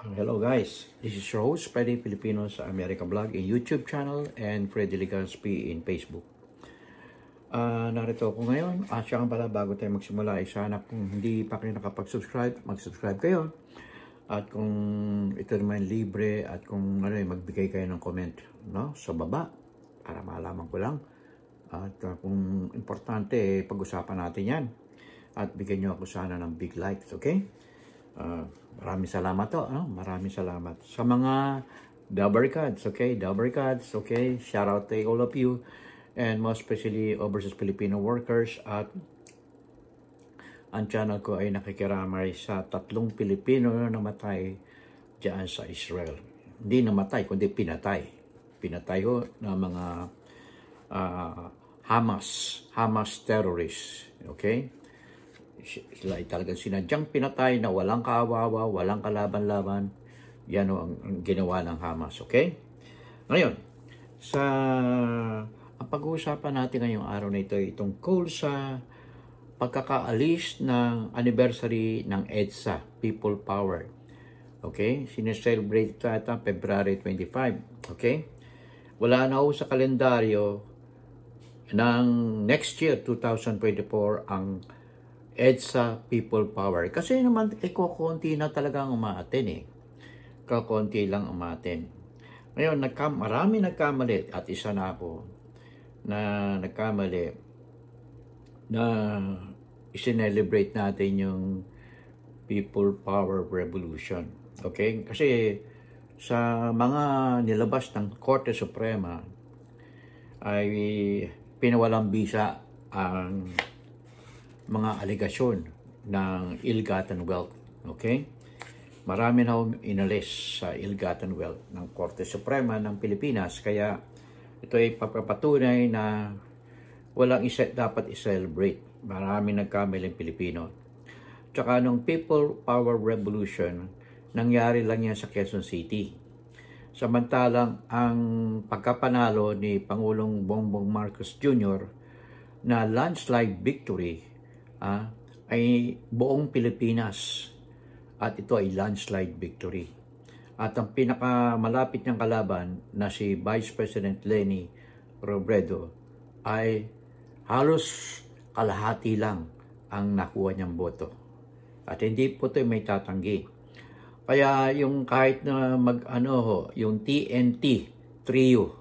Hello guys, this is your host Freddy Filipino sa America Vlog in YouTube channel and Freddy Legaspi in Facebook. Uh, narito ako ngayon at siya pala bago tayo magsimula ay sana kung hindi pa kayo nakapag-subscribe, mag-subscribe kayo at kung ito naman libre at kung ano, eh, magbigay kayo ng comment no, sa baba para malaman ko lang at uh, kung importante eh, pag-usapan natin yan at bigyan nyo ako sana ng big likes, okay? Uh, maraming salamat to. No? Maraming salamat. Sa mga Cards, okay? Cards, okay? Shout out to all of you. And most especially overseas Filipino workers at ang channel ko ay nakikiramay sa tatlong Pilipino na namatay dyan sa Israel. Hindi namatay, kundi pinatay. Pinatay ho ng mga uh, Hamas, Hamas terrorists. Okay? sila ay talagang sinadyang pinatay na walang kawawa, walang kalaban-laban. Yan ang, ang ginawa ng Hamas, okay? Ngayon, sa ang pag-uusapan natin ngayong araw na ito ay tungkol sa pagkakaalis ng anniversary ng EDSA, People Power. Okay? Sineselebrate ito ata February 25. Okay? Wala na ho sa kalendaryo ng next year, 2024, ang EDSA people power. Kasi naman, eh, kukunti na talagang umaatin eh. Kukunti lang umaatin. Ngayon, nagkam marami nagkamali at isa na ako na nagkamali na isinelebrate natin yung people power revolution. Okay? Kasi sa mga nilabas ng Korte Suprema ay pinawalang bisa ang mga aligasyon ng ill-gotten wealth. Okay? Marami na inalis sa ill-gotten wealth ng Korte Suprema ng Pilipinas kaya ito ay papapatunay na walang isa, dapat i-celebrate. Marami nagkamiling Pilipino. Tsaka nung People Power Revolution, nangyari lang yan sa Quezon City. Samantalang ang pagkapanalo ni Pangulong Bongbong Marcos Jr. na landslide victory ah, ay buong Pilipinas at ito ay landslide victory. At ang pinakamalapit niyang kalaban na si Vice President Lenny Robredo ay halos kalahati lang ang nakuha niyang boto. At hindi po ito may tatanggi. Kaya yung kahit na mag ano ho, yung TNT trio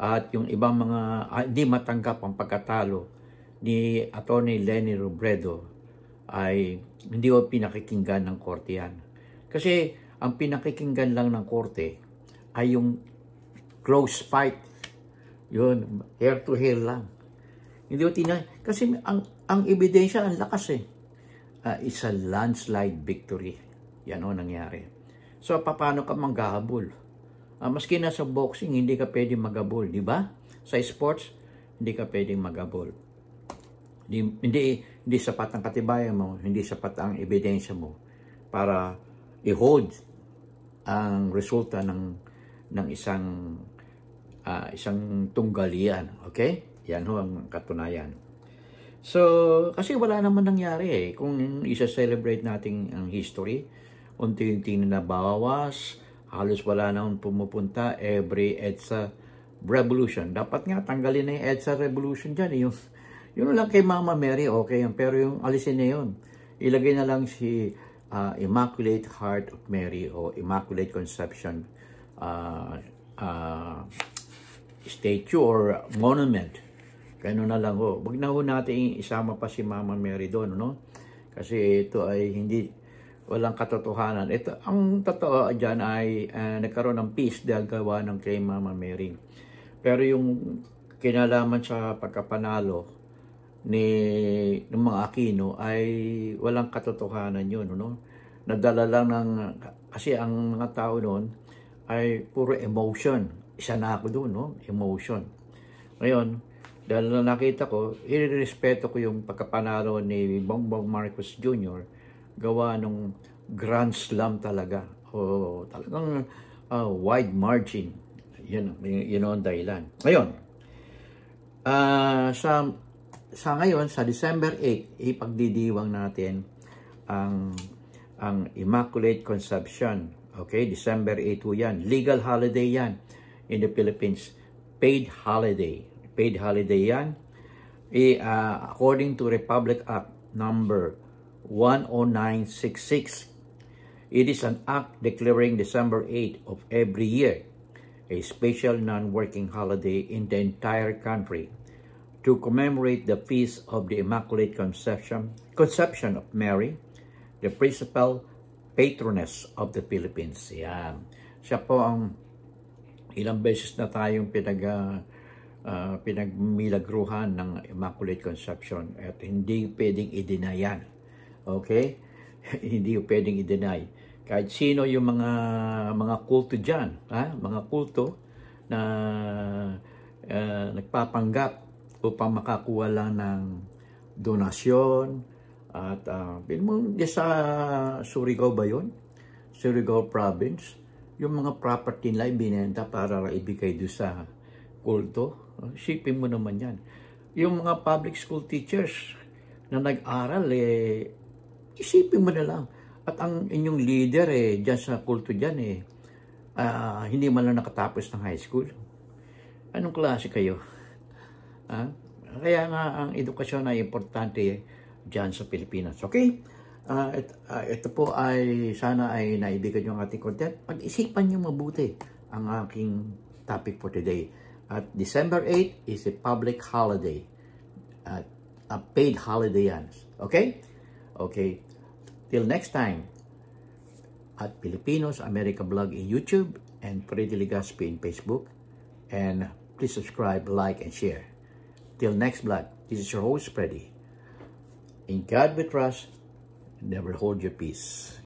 at yung ibang mga ah, hindi matanggap ang pagkatalo ni Atty. Lenny Robredo ay hindi o pinakikinggan ng korte yan. Kasi ang pinakikinggan lang ng korte ay yung close fight. Yun, hair to hair lang. Hindi o tina kasi ang ang ebidensya ang lakas eh. Uh, it's a landslide victory. Yan o nangyari. So paano ka manggahabol? Uh, ah, maski na sa boxing, hindi ka pwedeng magabol, di ba? Sa sports, hindi ka pwedeng magabol. Hindi, hindi, hindi sapat ang katibayan mo, hindi sapat ang ebidensya mo para i-hold ang resulta ng ng isang uh, isang tunggalian, okay? Yan ho ang katunayan. So, kasi wala naman nangyari eh. Kung isa-celebrate natin ang history, unti-unti na nabawas, halos wala na pumupunta every EDSA revolution. Dapat nga tanggalin na yung EDSA revolution dyan. Eh, yung, yun lang kay Mama Mary, okay yan. Pero yung alisin na yun. Ilagay na lang si uh, Immaculate Heart of Mary o Immaculate Conception uh, uh, statue or monument. Ganun na lang ho. Oh, Huwag na ho natin isama pa si Mama Mary doon, no? Kasi ito ay hindi walang katotohanan. Ito, ang totoo dyan ay uh, nagkaroon ng peace dahil gawa ng kay Mama Mary. Pero yung kinalaman sa pagkapanalo ni ng mga Aquino ay walang katotohanan yun. No? Nadala lang ng, kasi ang mga tao noon ay puro emotion. Isa na ako doon, no? emotion. Ngayon, dahil na nakita ko, irirespeto ko yung pagkapanalo ni Bongbong Marcos Jr. gawa nung Grand Slam talaga. O talagang uh, wide margin. Yun, yun ang dahilan. Ngayon, uh, sa sa ngayon, sa December 8, ipagdidiwang natin ang, ang Immaculate Conception. Okay, December 8 po yan. Legal holiday yan in the Philippines. Paid holiday. Paid holiday yan. E, uh, according to Republic Act number 10966, it is an act declaring December 8 of every year a special non-working holiday in the entire country to commemorate the feast of the Immaculate Conception, Conception of Mary, the principal patroness of the Philippines. Yan. Siya po ang ilang beses na tayong pinag, uh, pinagmilagruhan ng Immaculate Conception at hindi pwedeng i-deny yan. Okay? hindi pwedeng i-deny. Kahit sino yung mga mga kulto diyan, ha? mga kulto na uh, nagpapanggap upang makakuha lang ng donasyon at uh, mo sa Surigao ba yun? Surigao province yung mga property nila ibinenta para ibigay do sa kulto sipin mo naman yan yung mga public school teachers na nag-aral eh isipin mo na lang at ang inyong leader eh diyan sa kulto diyan eh uh, hindi man lang nakatapos ng high school anong klase kayo Ha? Kaya nga ang edukasyon ay importante dyan sa Pilipinas. Okay? Uh, ah, it, uh, ah, ito po ay sana ay naibigan yung ating content. Pag-isipan nyo mabuti ang aking topic for today. At December 8 is a public holiday. At a paid holiday yan. Okay? Okay. Till next time. At Filipinos America Blog in YouTube and Freddy Legaspi in Facebook. And please subscribe, like, and share. Till next vlog, this is your host, Freddy. In God we trust, never hold your peace.